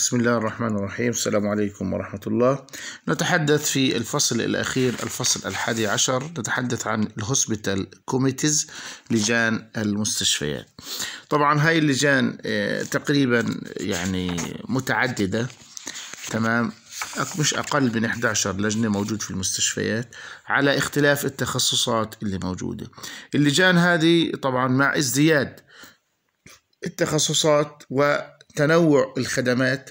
بسم الله الرحمن الرحيم السلام عليكم ورحمة الله نتحدث في الفصل الأخير الفصل الحادي عشر نتحدث عن الهوسبيتال كوميتيز لجان المستشفيات طبعا هاي اللجان آه، تقريبا يعني متعددة تمام مش أقل من 11 لجنة موجود في المستشفيات على اختلاف التخصصات اللي موجودة اللجان هذه طبعا مع ازدياد التخصصات و تنوع الخدمات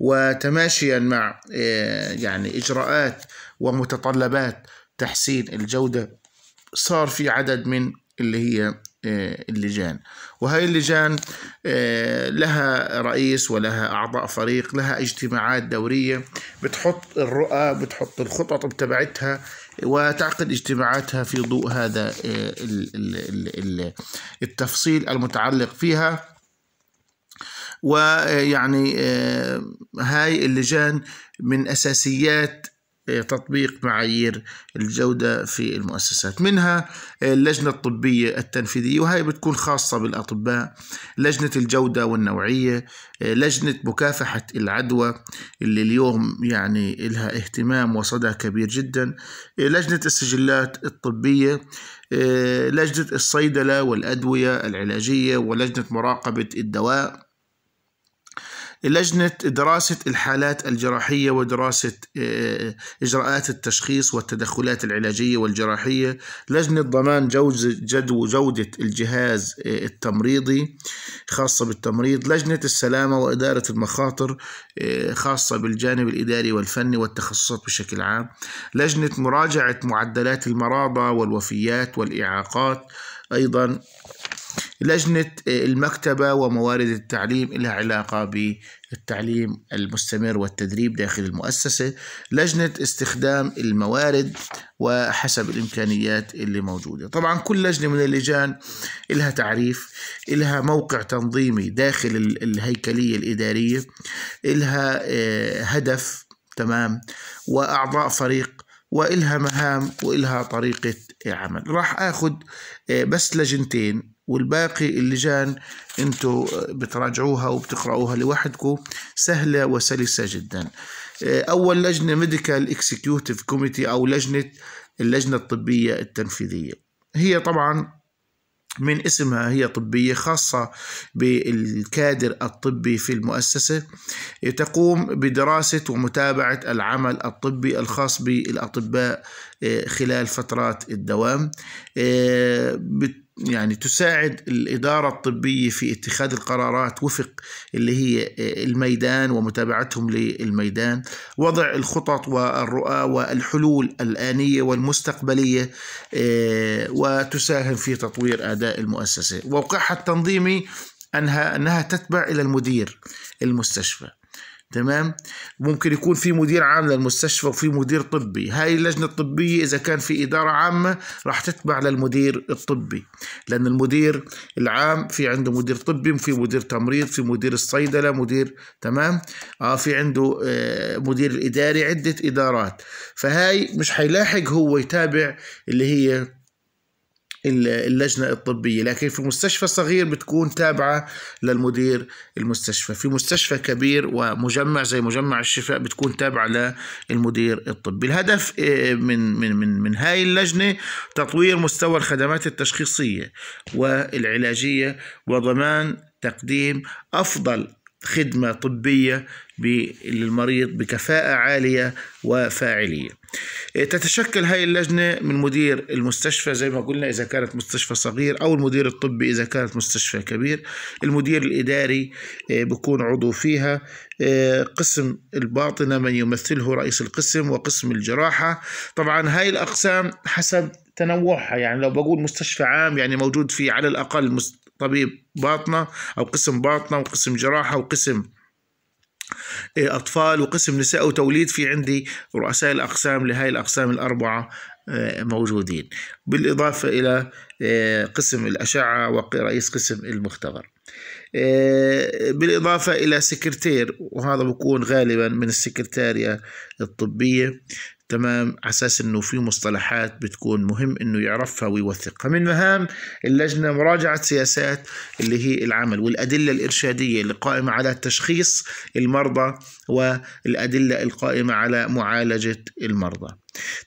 وتماشيا مع آه، يعني اجراءات ومتطلبات تحسين الجوده صار في عدد من اللي هي آه، اللجان وهي اللجان آه، لها رئيس ولها أعضاء فريق لها اجتماعات دورية بتحط الرؤى بتحط الخطط بتبعتها وتعقد اجتماعاتها في ضوء هذا التفصيل المتعلق فيها ويعني آه، هاي اللجان من أساسيات آه، تطبيق معايير الجودة في المؤسسات منها آه، اللجنة الطبية التنفيذية وهي بتكون خاصة بالأطباء لجنة الجودة والنوعية لجنة مكافحة العدوى اللي اليوم يعني لها اهتمام وصدى كبير جدا لجنة السجلات الطبية لجنة الصيدلة والأدوية العلاجية ولجنة مراقبة الدواء لجنة دراسة الحالات الجراحية ودراسة آه، إجراءات التشخيص والتدخلات العلاجية والجراحية لجنة ضمان جدو جودة الجهاز آه، التمريضي خاصة بالتمريض لجنة السلامة وإدارة المخاطر آه، خاصة بالجانب الإداري والفني والتخصصات بشكل عام لجنة مراجعة معدلات المرضى والوفيات والإعاقات أيضا لجنة آه، المكتبة وموارد التعليم لها علاقة بالتعليم المستمر والتدريب داخل المؤسسة لجنة استخدام الموارد وحسب الإمكانيات اللي موجودة طبعا كل لجنة من اللجان لها تعريف لها موقع تنظيمي داخل الهيكلية الإدارية لها آه، هدف تمام وأعضاء فريق وإلها مهام وإلها طريقة عمل راح أخذ آه، بس لجنتين والباقي اللجان انتوا بتراجعوها وبتقرأوها لوحدكم سهلة وسلسة جدا آه، أول لجنة ميديكال اكسكيوتيف كوميتي أو لجنة اللجنة الطبية التنفيذية هي طبعا من اسمها هي طبية خاصة بالكادر الطبي في المؤسسة تقوم بدراسة ومتابعة العمل الطبي الخاص بالأطباء آه، خلال فترات الدوام آه، يعني تساعد الإدارة الطبية في اتخاذ القرارات وفق اللي هي الميدان ومتابعتهم للميدان وضع الخطط والرؤى والحلول الآنية والمستقبلية آه، وتساهم في تطوير أداء المؤسسة ووقعها التنظيمي أنها, أنها تتبع إلى المدير المستشفى تمام ممكن يكون في مدير عام للمستشفى وفي مدير طبي هاي اللجنة الطبية إذا كان في إدارة عامة راح تتبع للمدير الطبي لأن المدير العام في عنده مدير طبي وفي مدير تمريض في مدير الصيدلة مدير تمام آه في عنده آه مدير الإداري عدة إدارات فهاي مش حيلاحق هو يتابع اللي هي اللجنة الطبية لكن في مستشفى صغير بتكون تابعة للمدير المستشفى في مستشفى كبير ومجمع زي مجمع الشفاء بتكون تابعة للمدير الطبي الهدف آه، من من من من هاي اللجنة تطوير مستوى الخدمات التشخيصية والعلاجية وضمان تقديم أفضل خدمة طبية للمريض بكفاءة عالية وفاعلية إيه، تتشكل هاي اللجنة من مدير المستشفى زي ما قلنا إذا كانت مستشفى صغير أو المدير الطبي إذا كانت مستشفى كبير المدير الإداري إيه، بكون عضو فيها إيه، قسم الباطنة من يمثله رئيس القسم وقسم الجراحة طبعا هاي الأقسام حسب تنوعها يعني لو بقول مستشفى عام يعني موجود فيه على الأقل طبيب باطنة أو قسم باطنة وقسم جراحة وقسم إيه، أطفال وقسم نساء وتوليد في عندي رؤساء الأقسام لهذه الأقسام الأربعة إيه، موجودين بالإضافة إلى إيه، قسم الأشعة ورئيس قسم المختبر بالإضافة إلى سكرتير وهذا بكون غالبا من السكرتارية الطبية تمام على اساس انه في مصطلحات بتكون مهم انه يعرفها ويوثقها من مهام اللجنه مراجعه سياسات اللي هي العمل والادله الارشاديه اللي قائمه على تشخيص المرضى والادله القائمه على معالجه المرضى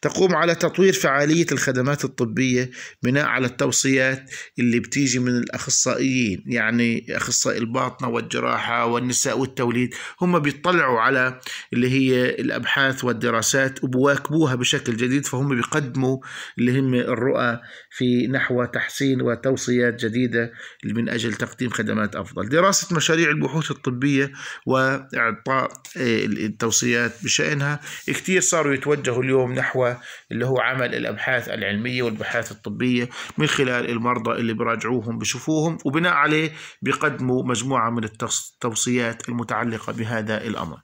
تقوم على تطوير فعالية الخدمات الطبية بناء على التوصيات اللي بتيجي من الأخصائيين يعني أخصائي الباطنة والجراحة والنساء والتوليد هم بيطلعوا على اللي هي الأبحاث والدراسات وبواكبوها بشكل جديد فهم بيقدموا اللي هم الرؤى في نحو تحسين وتوصيات جديدة من أجل تقديم خدمات أفضل دراسة مشاريع البحوث الطبية وإعطاء آه، التوصيات بشأنها كثير صاروا يتوجهوا اليوم نحو اللي هو عمل الأبحاث العلمية والبحاث الطبية من خلال المرضى اللي براجعوهم بشوفوهم وبناء عليه بيقدموا مجموعة من التوصيات المتعلقة بهذا الأمر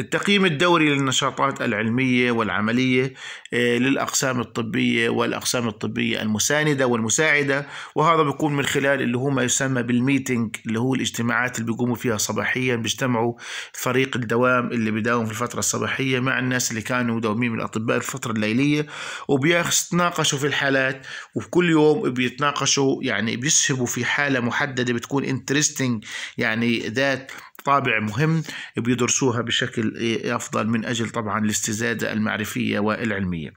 التقييم الدوري للنشاطات العلمية والعملية آه، للأقسام الطبية والأقسام الطبية المساندة والمساعدة وهذا بيكون من خلال اللي هو ما يسمى بالميتنج اللي هو الاجتماعات اللي بيقوموا فيها صباحيا بيجتمعوا فريق الدوام اللي بداوم في الفترة الصباحية مع الناس اللي كانوا مداومين من الأطباء في الفترة الليلية وبيتناقشوا في الحالات وكل يوم بيتناقشوا يعني بيسهبوا في حالة محددة بتكون انترستنج يعني ذات طابع مهم بيدرسوها بشكل أفضل من أجل طبعا الاستزادة المعرفية والعلمية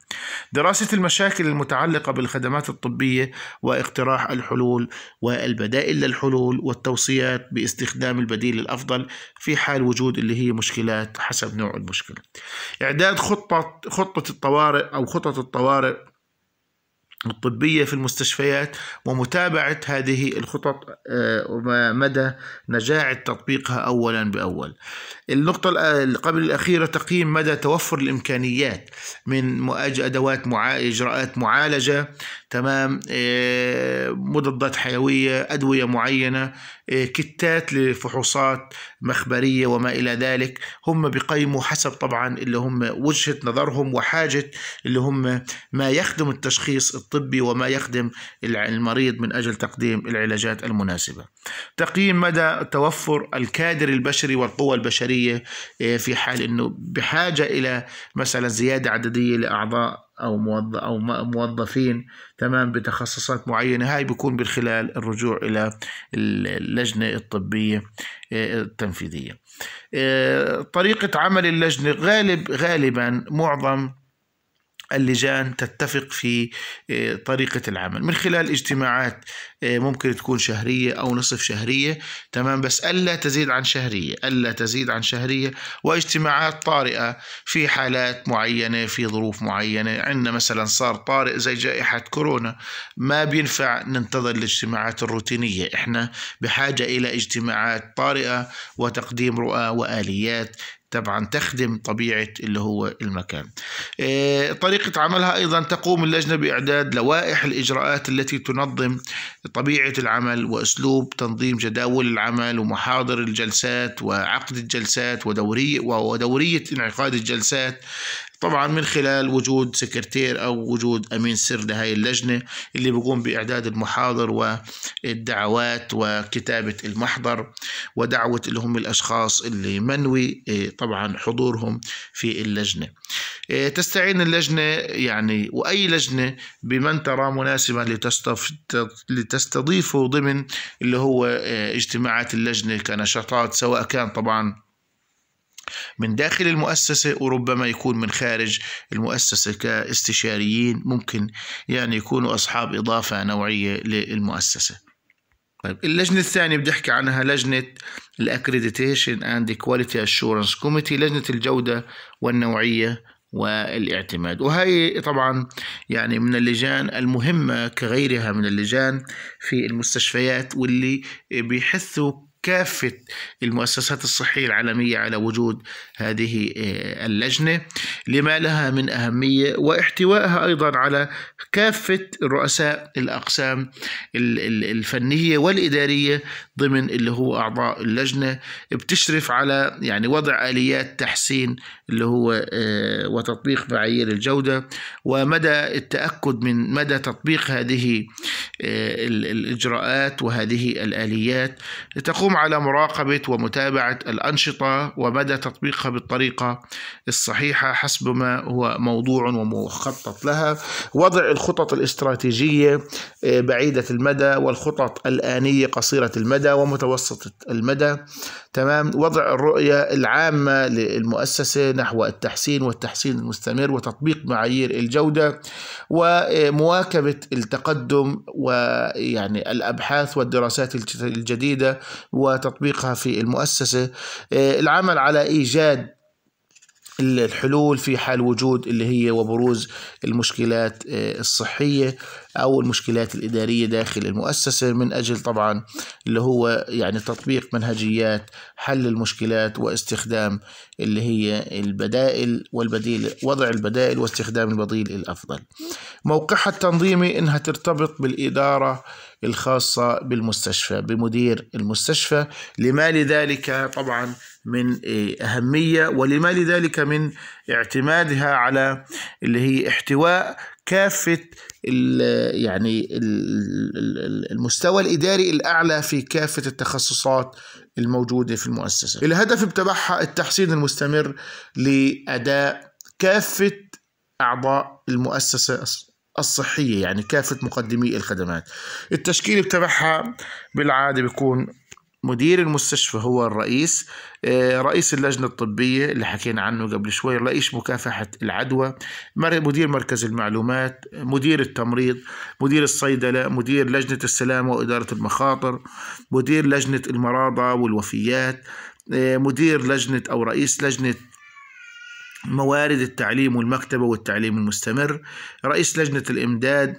دراسة المشاكل المتعلقة بالخدمات الطبية واقتراح الحلول والبدائل للحلول والتوصيات باستخدام البديل الأفضل في حال وجود اللي هي مشكلات حسب نوع المشكلة إعداد خطة خطة الطوارئ أو خطط الطوارئ الطبية في المستشفيات ومتابعة هذه الخطط آه، ومدى نجاعة تطبيقها أولا بأول النقطة اللي قبل الأخيرة تقييم مدى توفر الإمكانيات من أدوات معا... إجراءات معالجة تمام آه، مضادات حيوية أدوية معينة آه، كتات لفحوصات مخبرية وما إلى ذلك هم بيقيموا حسب طبعا اللي هم وجهة نظرهم وحاجة اللي هم ما يخدم التشخيص الطبي وما يخدم المريض من أجل تقديم العلاجات المناسبة تقييم مدى توفر الكادر البشري والقوى البشرية عددية آه، في حال أنه بحاجة إلى مثلا زيادة عددية لأعضاء أو أو موظفين تمام بتخصصات معينة هاي بيكون من خلال الرجوع إلى اللجنة الطبية آه، التنفيذية آه، طريقة عمل اللجنة غالب غالبا معظم اللجان تتفق في آه، طريقة العمل من خلال اجتماعات آه، ممكن تكون شهرية أو نصف شهرية تمام بس ألا تزيد عن شهرية ألا تزيد عن شهرية واجتماعات طارئة في حالات معينة في ظروف معينة عندنا مثلا صار طارئ زي جائحة كورونا ما بينفع ننتظر الاجتماعات الروتينية إحنا بحاجة إلى اجتماعات طارئة وتقديم رؤى وآليات طبعا تخدم طبيعة اللي هو المكان آه، طريقة عملها أيضا تقوم اللجنة بإعداد لوائح الإجراءات التي تنظم طبيعة العمل وأسلوب تنظيم جداول العمل ومحاضر الجلسات وعقد الجلسات ودورية, ودورية انعقاد الجلسات طبعا من خلال وجود سكرتير أو وجود أمين سر لهذه اللجنة اللي بيقوم بإعداد المحاضر والدعوات وكتابة المحضر ودعوة اللي هم الأشخاص اللي منوي إيه، طبعا حضورهم في اللجنة إيه، تستعين اللجنة يعني وأي لجنة بمن ترى مناسبا لتستضيفه ضمن اللي هو إيه، اجتماعات اللجنة كنشاطات سواء كان طبعا من داخل المؤسسة وربما يكون من خارج المؤسسة كاستشاريين ممكن يعني يكونوا أصحاب إضافة نوعية للمؤسسة طيب اللجنة الثانية بدي أحكي عنها لجنة الأكريديتيشن أند كواليتي أشورنس كوميتي لجنة الجودة والنوعية والاعتماد وهي طبعا يعني من اللجان المهمة كغيرها من اللجان في المستشفيات واللي بيحثوا كافة المؤسسات الصحية العالمية على وجود هذه آه، اللجنة لما لها من أهمية واحتوائها أيضا على كافة رؤساء الأقسام الفنية والإدارية ضمن اللي هو أعضاء اللجنة بتشرف على يعني وضع آليات تحسين اللي هو آه، وتطبيق معايير الجودة ومدى التأكد من مدى تطبيق هذه آه، الإجراءات وهذه الآليات تقوم تقوم على مراقبة ومتابعة الأنشطة ومدى تطبيقها بالطريقة الصحيحة حسب ما هو موضوع ومخطط لها وضع الخطط الاستراتيجية آه، بعيدة المدى والخطط الآنية قصيرة المدى ومتوسطة المدى تمام وضع الرؤية العامة للمؤسسة نحو التحسين والتحسين المستمر وتطبيق معايير الجودة ومواكبة التقدم ويعني الأبحاث والدراسات الجديدة وتطبيقها في المؤسسة آه، العمل على إيجاد الحلول في حال وجود اللي هي وبروز المشكلات آه، الصحية أو المشكلات الإدارية داخل المؤسسة من أجل طبعا اللي هو يعني تطبيق منهجيات حل المشكلات واستخدام اللي هي البدائل والبديل وضع البدائل واستخدام البديل الأفضل موقعها التنظيمي إنها ترتبط بالإدارة الخاصة بالمستشفى بمدير المستشفى لما لذلك طبعا من إيه، أهمية ولما لذلك من اعتمادها على اللي هي احتواء كافة يعني المستوى الإداري الأعلى في كافة التخصصات الموجودة في المؤسسة الهدف بتبعها التحسين المستمر لأداء كافة أعضاء المؤسسة الصحية يعني كافة مقدمي الخدمات التشكيل بتبعها بالعادة بيكون مدير المستشفى هو الرئيس آه، رئيس اللجنة الطبية اللي حكينا عنه قبل شوي رئيس مكافحة العدوى مدير مركز المعلومات مدير التمريض مدير الصيدلة مدير لجنة السلامة وإدارة المخاطر مدير لجنة المرضى والوفيات آه، مدير لجنة أو رئيس لجنة موارد التعليم والمكتبة والتعليم المستمر رئيس لجنة الإمداد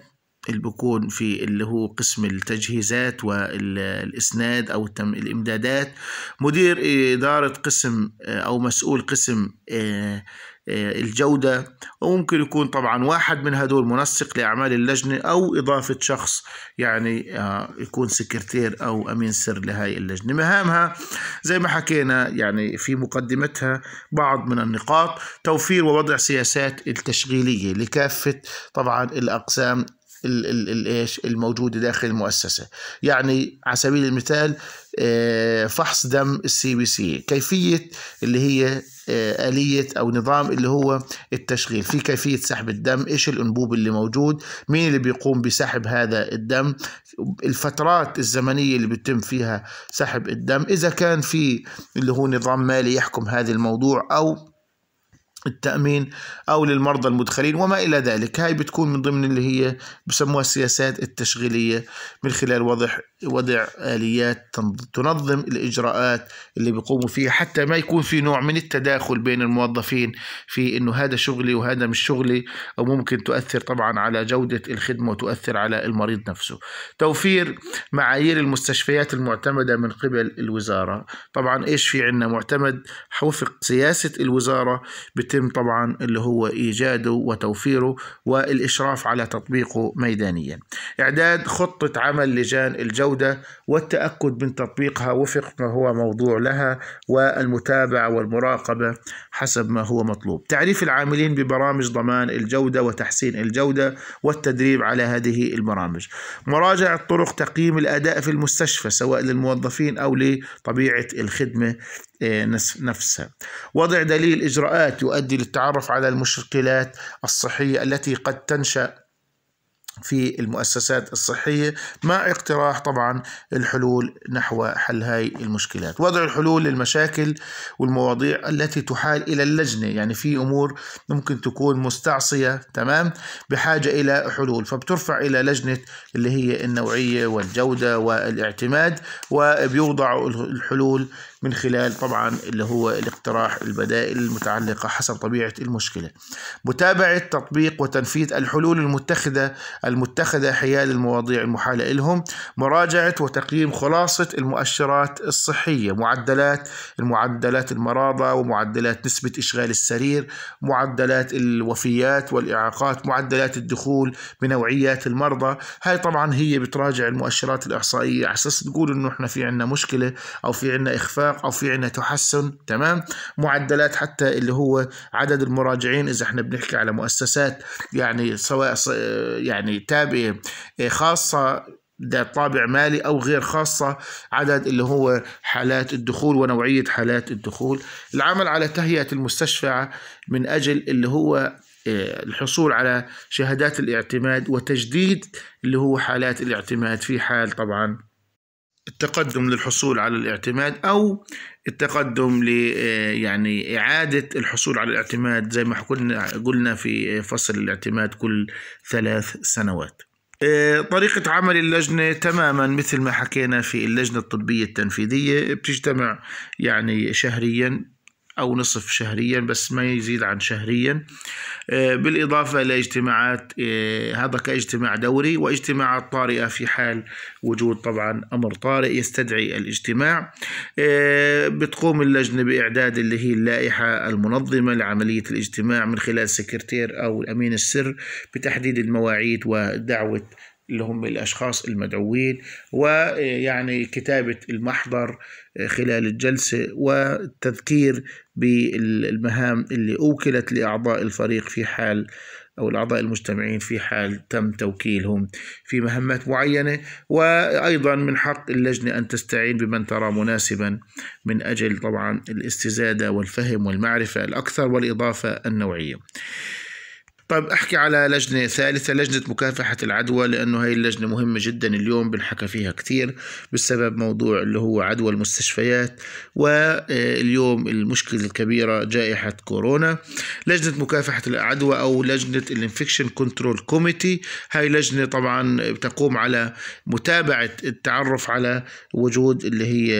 اللي بيكون في اللي هو قسم التجهيزات والإسناد أو الإمدادات مدير إدارة قسم أو مسؤول قسم آه، آه، الجودة وممكن يكون طبعا واحد من هدول منسق لأعمال اللجنة أو إضافة شخص يعني آه، يكون سكرتير أو أمين سر لهي اللجنة مهامها زي ما حكينا يعني في مقدمتها بعض من النقاط توفير ووضع سياسات التشغيلية لكافة طبعا الأقسام الايش الموجوده داخل المؤسسه يعني على سبيل المثال آه، فحص دم السي بي سي كيفيه اللي هي آه، آلية أو نظام اللي هو التشغيل في كيفية سحب الدم إيش الأنبوب اللي موجود مين اللي بيقوم بسحب هذا الدم الفترات الزمنية اللي بتم فيها سحب الدم إذا كان في اللي هو نظام مالي يحكم هذا الموضوع أو التأمين أو للمرضى المدخلين وما إلى ذلك هاي بتكون من ضمن اللي هي بسموها السياسات التشغيلية من خلال وضع وضع آليات تنظم الإجراءات اللي بيقوموا فيها حتى ما يكون في نوع من التداخل بين الموظفين في إنه هذا شغلي وهذا مش شغلي أو ممكن تؤثر طبعا على جودة الخدمة وتؤثر على المريض نفسه توفير معايير المستشفيات المعتمدة من قبل الوزارة طبعا إيش في عندنا معتمد وفق سياسة الوزارة بتم طبعا اللي هو إيجاده وتوفيره والإشراف على تطبيقه ميدانيا إعداد خطة عمل لجان الجودة الجودة والتأكد من تطبيقها وفق ما هو موضوع لها والمتابعة والمراقبة حسب ما هو مطلوب تعريف العاملين ببرامج ضمان الجودة وتحسين الجودة والتدريب على هذه البرامج مراجعة طرق تقييم الأداء في المستشفى سواء للموظفين أو لطبيعة الخدمة آه، نفسها وضع دليل إجراءات يؤدي للتعرف على المشكلات الصحية التي قد تنشأ في المؤسسات الصحية مع اقتراح طبعا الحلول نحو حل هاي المشكلات وضع الحلول للمشاكل والمواضيع التي تحال إلى اللجنة يعني في أمور ممكن تكون مستعصية تمام بحاجة إلى حلول فبترفع إلى لجنة اللي هي النوعية والجودة والاعتماد وبيوضع الحلول من خلال طبعا اللي هو الاقتراح البدائل المتعلقة حسب طبيعة المشكلة متابعة تطبيق وتنفيذ الحلول المتخذة المتخذة حيال المواضيع المحالة لهم مراجعة وتقييم خلاصة المؤشرات الصحية معدلات المعدلات المرضى ومعدلات نسبة إشغال السرير معدلات الوفيات والإعاقات معدلات الدخول بنوعيات المرضى هاي طبعا هي بتراجع المؤشرات الإحصائية على أساس تقول إنه إحنا في عنا مشكلة أو في عنا إخفاق انخفاق او في عندنا تحسن تمام معدلات حتى اللي هو عدد المراجعين اذا احنا بنحكي على مؤسسات يعني سواء يعني تابعه آه، خاصه ده طابع مالي او غير خاصه عدد اللي هو حالات الدخول ونوعيه حالات الدخول العمل على تهيئه المستشفى من اجل اللي هو آه، الحصول على شهادات الاعتماد وتجديد اللي هو حالات الاعتماد في حال طبعا التقدم للحصول على الاعتماد او التقدم ل آه، يعني اعاده الحصول على الاعتماد زي ما قلنا قلنا في فصل الاعتماد كل ثلاث سنوات. آه، طريقة عمل اللجنة تماما مثل ما حكينا في اللجنة الطبية التنفيذية بتجتمع يعني شهريا أو نصف شهريا بس ما يزيد عن شهريا آه، بالإضافة إلى اجتماعات آه، هذا كاجتماع دوري واجتماعات طارئة في حال وجود طبعا أمر طارئ يستدعي الاجتماع آه، بتقوم اللجنة بإعداد اللي هي اللائحة المنظمة لعملية الاجتماع من خلال سكرتير أو الأمين السر بتحديد المواعيد ودعوة اللي هم الأشخاص المدعوين ويعني كتابة المحضر خلال الجلسة والتذكير بالمهام اللي أوكلت لأعضاء الفريق في حال أو الأعضاء المجتمعين في حال تم توكيلهم في مهمات معينة وأيضا من حق اللجنة أن تستعين بمن ترى مناسبا من أجل طبعا الاستزادة والفهم والمعرفة الأكثر والإضافة النوعية. طيب احكي على لجنه ثالثه لجنه مكافحه العدوى لانه هي اللجنه مهمه جدا اليوم بنحكى فيها كثير بسبب موضوع اللي هو عدوى المستشفيات واليوم المشكله الكبيره جائحه كورونا لجنه مكافحه العدوى او لجنه الانفكشن كنترول كوميتي هاي لجنه طبعا بتقوم على متابعه التعرف على وجود اللي هي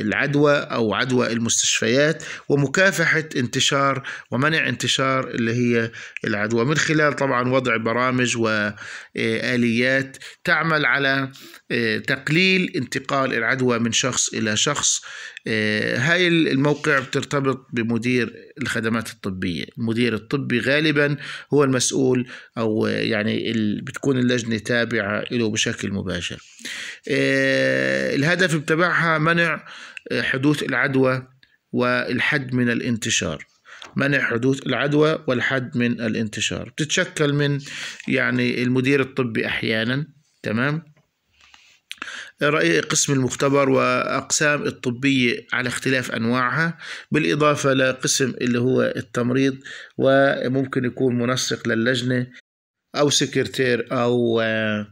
العدوى او عدوى المستشفيات ومكافحه انتشار ومنع انتشار اللي هي العدوى ومن خلال طبعا وضع برامج واليات تعمل على آه، تقليل انتقال العدوى من شخص الى شخص آه، هاي الموقع بترتبط بمدير الخدمات الطبيه المدير الطبي غالبا هو المسؤول او آه، يعني بتكون اللجنه تابعه له بشكل مباشر الهدف بتبعها منع حدوث العدوى والحد من الانتشار منع حدوث العدوى والحد من الانتشار بتتشكل من يعني المدير الطبي أحيانا تمام قسم المختبر وأقسام الطبية على اختلاف أنواعها بالإضافة لقسم اللي هو التمريض وممكن يكون منسق للجنة او سكرتير او آه،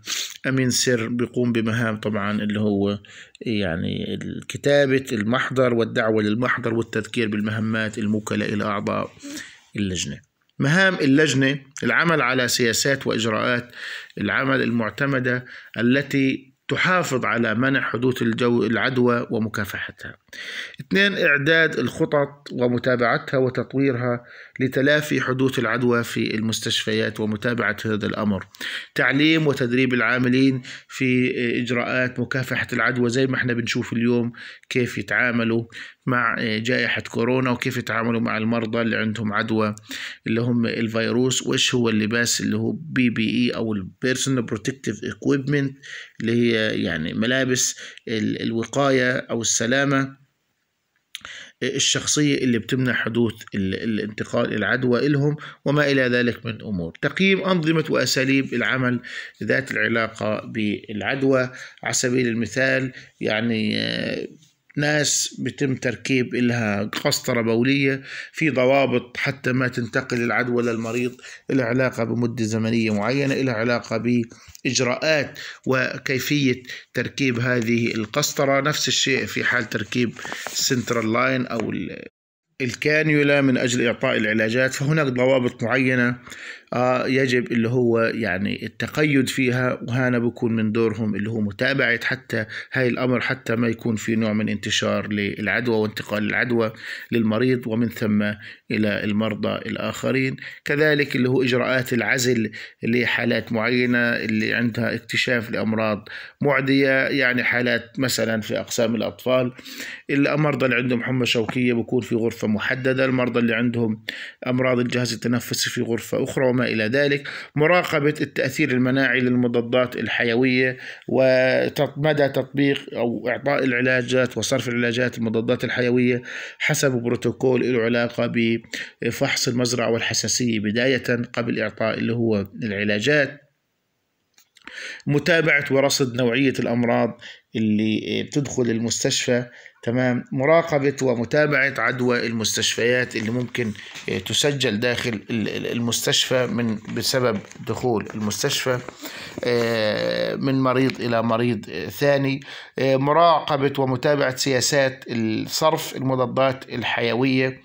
امين سر بيقوم بمهام طبعا اللي هو يعني كتابه المحضر والدعوه للمحضر والتذكير بالمهمات الموكله الى اعضاء اللجنه مهام اللجنه العمل على سياسات واجراءات العمل المعتمده التي تحافظ على منع حدوث الجو العدوى ومكافحتها. اثنين إعداد الخطط ومتابعتها وتطويرها لتلافي حدوث العدوى في المستشفيات ومتابعة هذا الأمر تعليم وتدريب العاملين في إجراءات مكافحة العدوى زي ما احنا بنشوف اليوم كيف يتعاملوا مع جائحة كورونا وكيف يتعاملوا مع المرضى اللي عندهم عدوى اللي هم الفيروس وإيش هو اللباس اللي هو بي بي إي أو البيرسونال بروتكتيف إكويبمنت اللي هي يعني ملابس الوقاية أو السلامة الشخصية اللي بتمنع حدوث الانتقال العدوى إلهم وما إلى ذلك من أمور تقييم أنظمة وأساليب العمل ذات العلاقة بالعدوى على سبيل المثال يعني آه، ناس بيتم تركيب لها قسطرة بولية في ضوابط حتى ما تنتقل العدوى للمريض إلها علاقة بمدة زمنية معينة إلها علاقة بإجراءات وكيفية تركيب هذه القسطرة نفس الشيء في حال تركيب السنترال لاين أو الكانيولا من أجل إعطاء العلاجات فهناك ضوابط معينة آه، يجب اللي هو يعني التقيد فيها وهنا بكون من دورهم اللي هو متابعة حتى هاي الأمر حتى ما يكون في نوع من انتشار للعدوى وانتقال العدوى للمريض ومن ثم إلى المرضى الآخرين كذلك اللي هو إجراءات العزل لحالات معينة اللي عندها اكتشاف لأمراض معدية يعني حالات مثلا في أقسام الأطفال المرضى اللي عندهم حمى شوكية بكون في غرفة محددة المرضى اللي عندهم أمراض الجهاز التنفسي في غرفة أخرى وما إلى ذلك مراقبة التأثير المناعي للمضادات الحيوية ومدى تطبيق أو إعطاء العلاجات وصرف العلاجات المضادات الحيوية حسب بروتوكول له علاقة بفحص المزرعة والحساسية بداية قبل إعطاء اللي هو العلاجات متابعة ورصد نوعية الأمراض اللي بتدخل المستشفى تمام مراقبة ومتابعة عدوى المستشفيات اللي ممكن آه، تسجل داخل المستشفى من بسبب دخول المستشفى آه، من مريض إلى مريض ثاني آه، مراقبة ومتابعة سياسات صرف المضادات الحيوية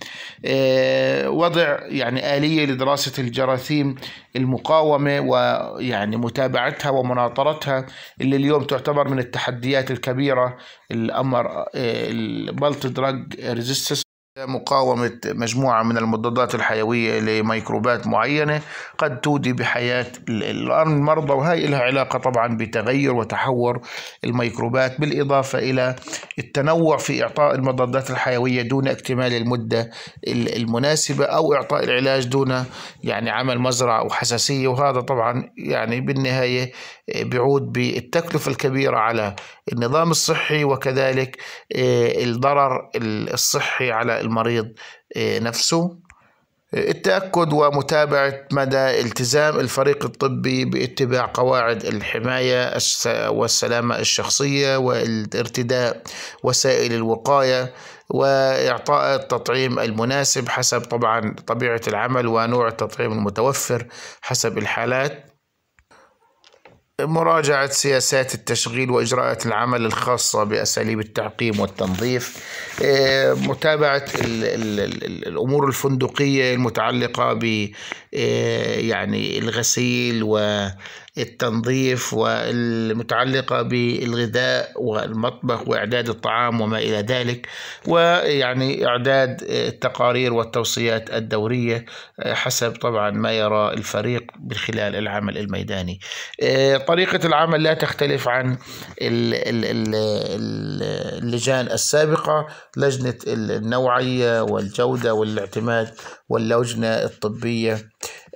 وضع يعني آلية لدراسة الجراثيم المقاومة ويعني متابعتها ومناطرتها اللي اليوم تعتبر من التحديات الكبيرة الأمر البلت دراج ريزيستنس مقاومة مجموعة من المضادات الحيوية لميكروبات معينة قد تودي بحياة المرضى وهي لها علاقة طبعا بتغير وتحور الميكروبات بالإضافة إلى التنوع في إعطاء المضادات الحيوية دون اكتمال المدة المناسبة أو إعطاء العلاج دون يعني عمل مزرعة أو حساسية وهذا طبعا يعني بالنهاية بيعود بالتكلفة الكبيرة على النظام الصحي وكذلك آه، الضرر الصحي على المريض آه، نفسه آه، التأكد ومتابعة مدى التزام الفريق الطبي باتباع قواعد الحماية والسلامة الشخصية والارتداء وسائل الوقاية وإعطاء التطعيم المناسب حسب طبعا طبيعة العمل ونوع التطعيم المتوفر حسب الحالات مراجعة سياسات التشغيل وإجراءات العمل الخاصة بأساليب التعقيم والتنظيف آه، متابعة الأمور الفندقية المتعلقة ب آه، يعني الغسيل و التنظيف والمتعلقة بالغذاء والمطبخ وإعداد الطعام وما إلى ذلك ويعني إعداد التقارير والتوصيات الدورية آه، حسب طبعا ما يرى الفريق من خلال العمل الميداني آه، طريقة العمل لا تختلف عن اللجان السابقة لجنة النوعية والجودة والاعتماد واللجنة الطبية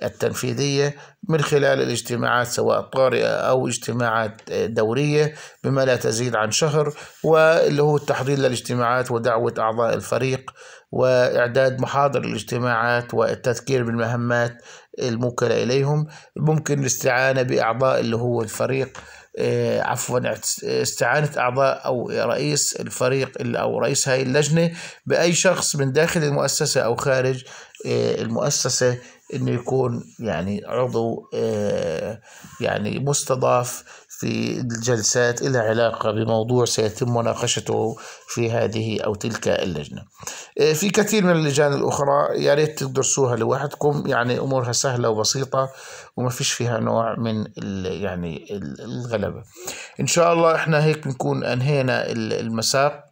التنفيذية من خلال الاجتماعات سواء طارئة أو اجتماعات آه، دورية بما لا تزيد عن شهر واللي هو التحضير للاجتماعات ودعوة أعضاء الفريق وإعداد محاضر الاجتماعات والتذكير بالمهمات الموكلة إليهم ممكن الاستعانة بأعضاء اللي هو الفريق آه، عفوا استعانة أعضاء أو رئيس الفريق أو رئيس هاي اللجنة بأي شخص من داخل المؤسسة أو خارج آه، المؤسسة انه يكون يعني عضو آه، يعني مستضاف في الجلسات إلى علاقة بموضوع سيتم مناقشته في هذه أو تلك اللجنة آه، في كثير من اللجان الأخرى يا ريت تدرسوها لوحدكم يعني أمورها سهلة وبسيطة وما فيش فيها نوع من ال يعني الغلبة إن شاء الله إحنا هيك نكون أنهينا المساق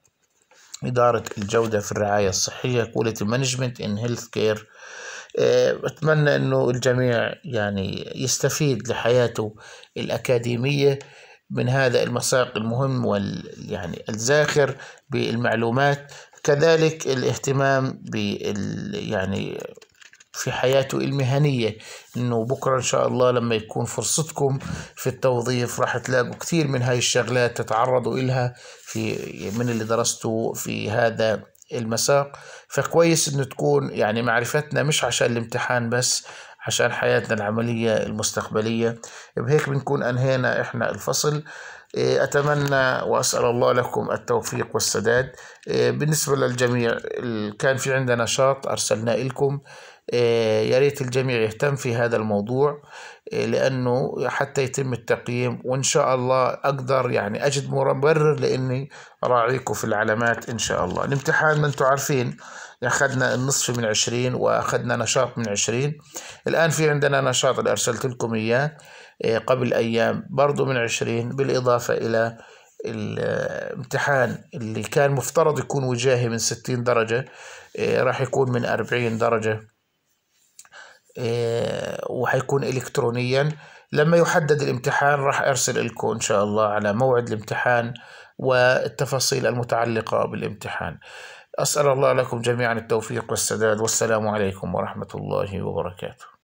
إدارة الجودة في الرعاية الصحية كوليتي مانجمنت إن هيلث كير بتمنى آه، انه الجميع يعني يستفيد لحياته الاكاديميه من هذا المساق المهم وال يعني الزاخر بالمعلومات كذلك الاهتمام بال يعني في حياته المهنية انه بكرة ان شاء الله لما يكون فرصتكم في التوظيف راح تلاقوا كثير من هاي الشغلات تتعرضوا إلها في من اللي درسته في هذا المساق فكويس انه تكون يعني معرفتنا مش عشان الامتحان بس عشان حياتنا العملية المستقبلية بهيك بنكون أنهينا إحنا الفصل إيه، أتمنى وأسأل الله لكم التوفيق والسداد إيه، بالنسبة للجميع كان في عندنا نشاط أرسلنا لكم آه، يا ريت الجميع يهتم في هذا الموضوع آه، لأنه حتى يتم التقييم وإن شاء الله أقدر يعني أجد مبرر لإني راعيكم في العلامات إن شاء الله الامتحان ما أنتم عارفين أخذنا النصف من عشرين وأخذنا نشاط من عشرين الآن في عندنا نشاط اللي أرسلت لكم إياه آه، قبل أيام برضو من عشرين بالإضافة إلى الامتحان اللي كان مفترض يكون وجاهي من ستين درجة راح يكون من أربعين درجة آه، وهيكون الكترونيا لما يحدد الامتحان راح ارسل لكم ان شاء الله على موعد الامتحان والتفاصيل المتعلقه بالامتحان اسال الله لكم جميعا التوفيق والسداد والسلام عليكم ورحمه الله وبركاته